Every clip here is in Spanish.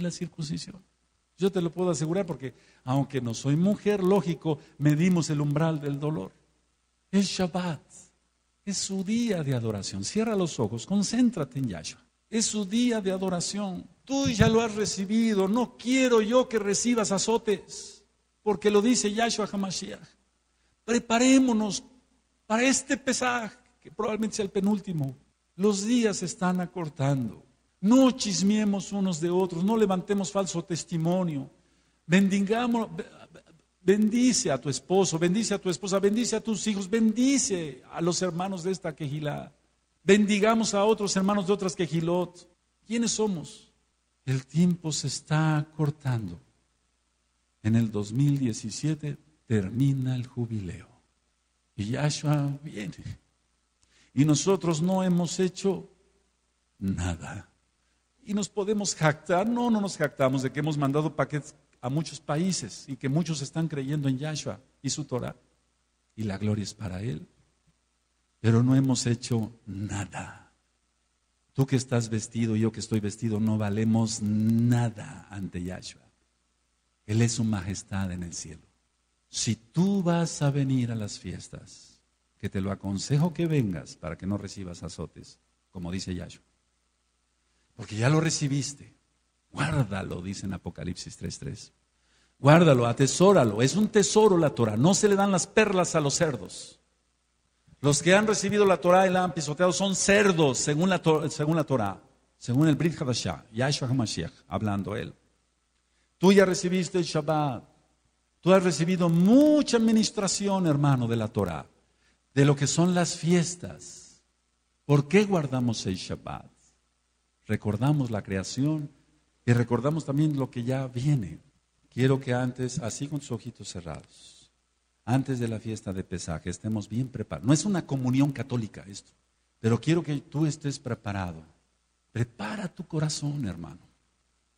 la circuncisión. Yo te lo puedo asegurar porque, aunque no soy mujer, lógico, medimos el umbral del dolor. Es Shabbat, es su día de adoración. Cierra los ojos, concéntrate en Yahshua. Es su día de adoración. Tú ya lo has recibido. No quiero yo que recibas azotes, porque lo dice Yahshua Hamashiach. Preparémonos para este pesaje, que probablemente sea el penúltimo. Los días se están acortando. No chismeemos unos de otros, no levantemos falso testimonio. Bendigamos, bendice a tu esposo, bendice a tu esposa, bendice a tus hijos, bendice a los hermanos de esta quejilá. Bendigamos a otros hermanos de otras quejilot. ¿Quiénes somos? El tiempo se está cortando. En el 2017 termina el jubileo. Y Yahshua viene. Y nosotros no hemos hecho nada y nos podemos jactar. No, no nos jactamos de que hemos mandado paquetes a muchos países y que muchos están creyendo en Yahshua y su Torah. Y la gloria es para Él. Pero no hemos hecho nada. Tú que estás vestido y yo que estoy vestido no valemos nada ante Yahshua. Él es su majestad en el cielo. Si tú vas a venir a las fiestas, que te lo aconsejo que vengas para que no recibas azotes, como dice Yahshua porque ya lo recibiste. Guárdalo, dice en Apocalipsis 3.3. Guárdalo, atesóralo. Es un tesoro la Torah. No se le dan las perlas a los cerdos. Los que han recibido la Torah y la han pisoteado son cerdos, según la, según la Torah, según el Brit Hadashah, Yahshua HaMashiach, hablando él. Tú ya recibiste el Shabbat. Tú has recibido mucha administración, hermano, de la Torah, de lo que son las fiestas. ¿Por qué guardamos el Shabbat? recordamos la creación y recordamos también lo que ya viene. Quiero que antes, así con sus ojitos cerrados, antes de la fiesta de pesaje, estemos bien preparados. No es una comunión católica esto, pero quiero que tú estés preparado. Prepara tu corazón, hermano.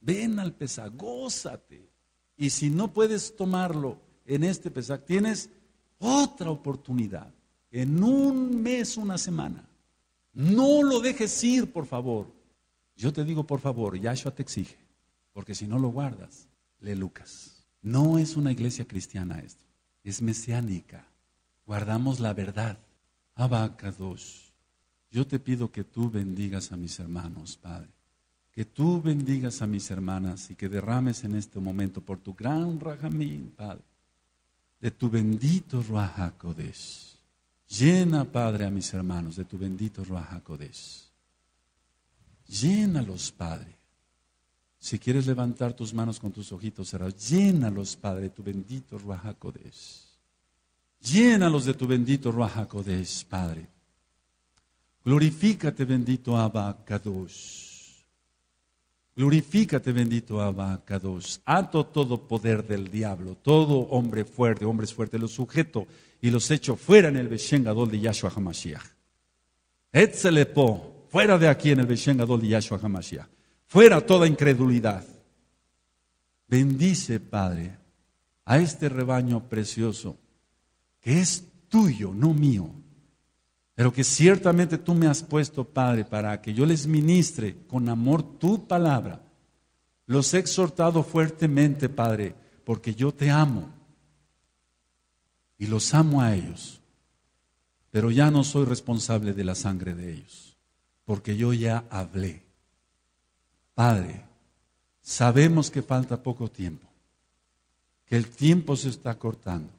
Ven al pesaje, gózate. Y si no puedes tomarlo en este pesaje, tienes otra oportunidad. En un mes, una semana. No lo dejes ir, por favor. Yo te digo, por favor, Yahshua te exige, porque si no lo guardas, le Lucas. No es una iglesia cristiana esto, es mesiánica. Guardamos la verdad. Abacados, yo te pido que tú bendigas a mis hermanos, Padre. Que tú bendigas a mis hermanas y que derrames en este momento por tu gran rajamín, Padre, de tu bendito ruajacodesh. Llena, Padre, a mis hermanos de tu bendito ruajacodesh. Llénalos, Padre. Si quieres levantar tus manos con tus ojitos cerrados, llénalos, Padre, tu bendito Ruajacodes. Llénalos de tu bendito Ruajacodes, Padre. Glorifícate, bendito Abacadosh. Glorifícate, bendito Abacadosh. Ato todo poder del diablo, todo hombre fuerte, hombres fuertes, los sujeto y los echo fuera en el Beshengadol de Yahshua HaMashiach. Etzelepo. Fuera de aquí en el Beshengadol de Yahshua HaMashiach. Fuera toda incredulidad. Bendice, Padre, a este rebaño precioso que es tuyo, no mío, pero que ciertamente tú me has puesto, Padre, para que yo les ministre con amor tu palabra. Los he exhortado fuertemente, Padre, porque yo te amo y los amo a ellos, pero ya no soy responsable de la sangre de ellos porque yo ya hablé. Padre, sabemos que falta poco tiempo, que el tiempo se está cortando.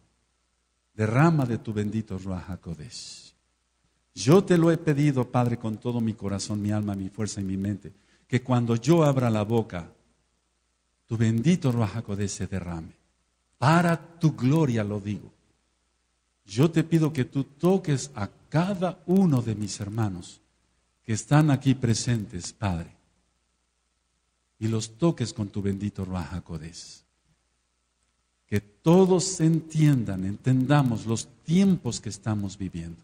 Derrama de tu bendito Ruajacodes. Yo te lo he pedido, Padre, con todo mi corazón, mi alma, mi fuerza y mi mente, que cuando yo abra la boca, tu bendito Ruajacodes se derrame. Para tu gloria lo digo. Yo te pido que tú toques a cada uno de mis hermanos que están aquí presentes, Padre, y los toques con tu bendito Ruaja Codés. Que todos entiendan, entendamos los tiempos que estamos viviendo.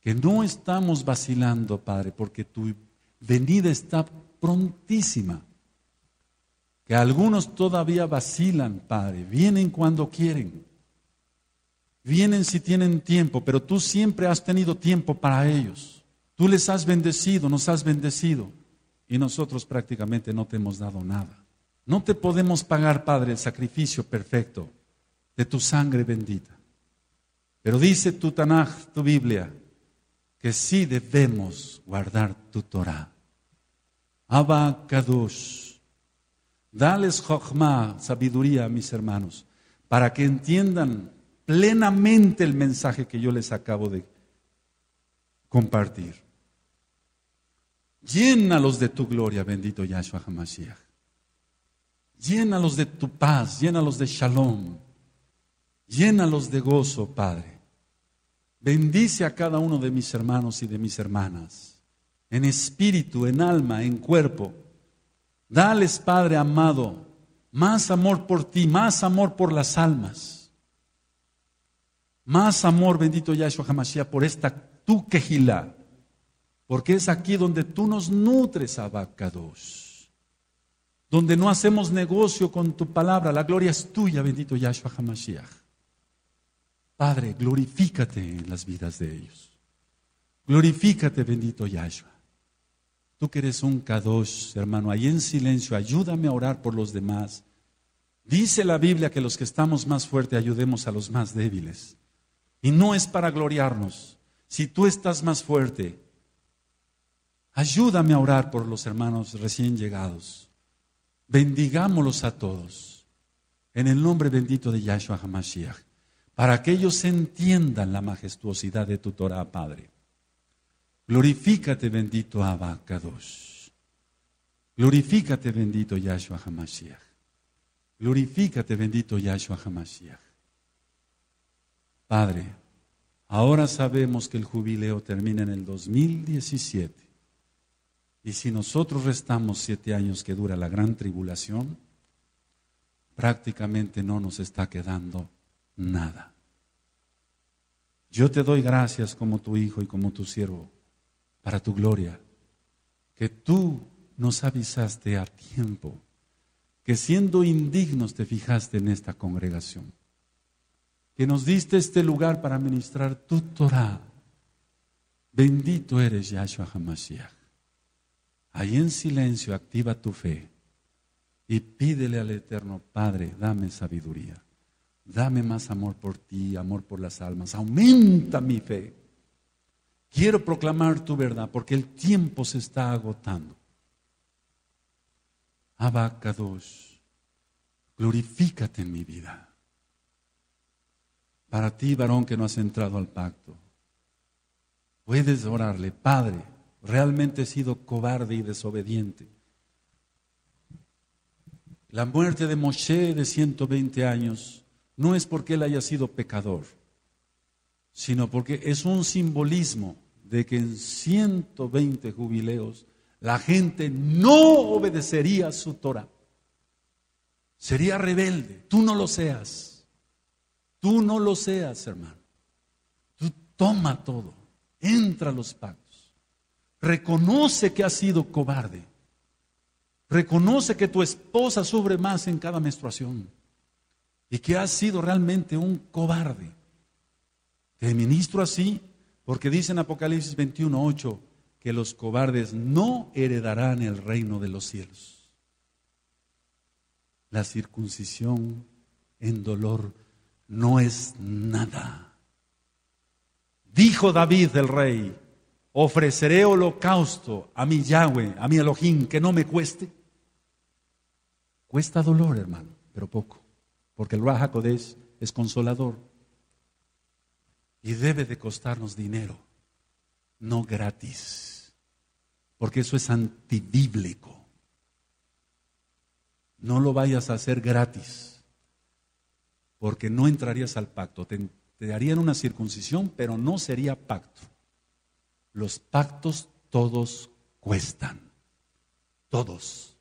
Que no estamos vacilando, Padre, porque tu venida está prontísima. Que algunos todavía vacilan, Padre, vienen cuando quieren. Vienen si tienen tiempo, pero tú siempre has tenido tiempo para ellos. Tú les has bendecido, nos has bendecido y nosotros prácticamente no te hemos dado nada. No te podemos pagar, Padre, el sacrificio perfecto de tu sangre bendita. Pero dice tu Tanaj, tu Biblia, que sí debemos guardar tu Torah. Abba Kadosh. Dales Jochma, sabiduría a mis hermanos, para que entiendan plenamente el mensaje que yo les acabo de compartir. Llénalos de tu gloria, bendito Yahshua HaMashiach. Llénalos de tu paz, llénalos de shalom. Llénalos de gozo, Padre. Bendice a cada uno de mis hermanos y de mis hermanas, en espíritu, en alma, en cuerpo. Dales, Padre amado, más amor por ti, más amor por las almas. Más amor, bendito Yahshua HaMashiach, por esta tu quejilá porque es aquí donde tú nos nutres, dos, Donde no hacemos negocio con tu palabra. La gloria es tuya, bendito Yahshua HaMashiach. Padre, glorifícate en las vidas de ellos. Glorifícate, bendito Yahshua. Tú que eres un Kadosh, hermano, ahí en silencio, ayúdame a orar por los demás. Dice la Biblia que los que estamos más fuertes ayudemos a los más débiles. Y no es para gloriarnos. Si tú estás más fuerte, Ayúdame a orar por los hermanos recién llegados. Bendigámoslos a todos. En el nombre bendito de Yahshua HaMashiach. Para que ellos entiendan la majestuosidad de tu Torah, Padre. Glorifícate, bendito Kadosh, Glorifícate, bendito Yahshua HaMashiach. Glorifícate, bendito Yahshua HaMashiach. Padre, ahora sabemos que el jubileo termina en el 2017 y si nosotros restamos siete años que dura la gran tribulación, prácticamente no nos está quedando nada. Yo te doy gracias como tu hijo y como tu siervo, para tu gloria, que tú nos avisaste a tiempo, que siendo indignos te fijaste en esta congregación, que nos diste este lugar para ministrar tu Torah. Bendito eres Yahshua Hamashiach. Ahí en silencio activa tu fe y pídele al Eterno Padre, dame sabiduría, dame más amor por ti, amor por las almas, aumenta mi fe. Quiero proclamar tu verdad porque el tiempo se está agotando. Abacados, glorifícate en mi vida. Para ti, varón que no has entrado al pacto, puedes orarle, Padre realmente he sido cobarde y desobediente. La muerte de Moshe de 120 años no es porque él haya sido pecador, sino porque es un simbolismo de que en 120 jubileos la gente no obedecería su Torah. Sería rebelde. Tú no lo seas. Tú no lo seas, hermano. Tú toma todo. Entra a los pactos. Reconoce que has sido cobarde. Reconoce que tu esposa sufre más en cada menstruación y que has sido realmente un cobarde. Te ministro así porque dice en Apocalipsis 21:8 que los cobardes no heredarán el reino de los cielos. La circuncisión en dolor no es nada. Dijo David el rey, ofreceré holocausto a mi Yahweh, a mi Elohim, que no me cueste. Cuesta dolor, hermano, pero poco, porque el Raja es consolador y debe de costarnos dinero, no gratis, porque eso es antibíblico. No lo vayas a hacer gratis, porque no entrarías al pacto, te, darían una circuncisión, pero no sería pacto. Los pactos todos cuestan. Todos.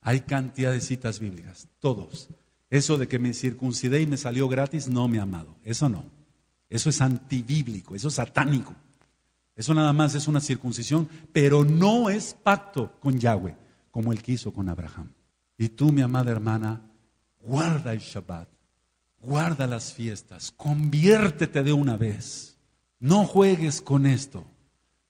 Hay cantidad de citas bíblicas. Todos. Eso de que me circuncidé y me salió gratis, no, mi amado. Eso no. Eso es antibíblico. Eso es satánico. Eso nada más es una circuncisión, pero no es pacto con Yahweh, como él quiso con Abraham. Y tú, mi amada hermana, guarda el Shabbat, guarda las fiestas, conviértete de una vez. No juegues con esto,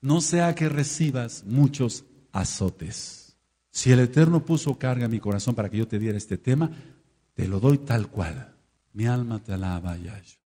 no sea que recibas muchos azotes. Si el Eterno puso carga en mi corazón para que yo te diera este tema, te lo doy tal cual. Mi alma te alaba, Yahshua.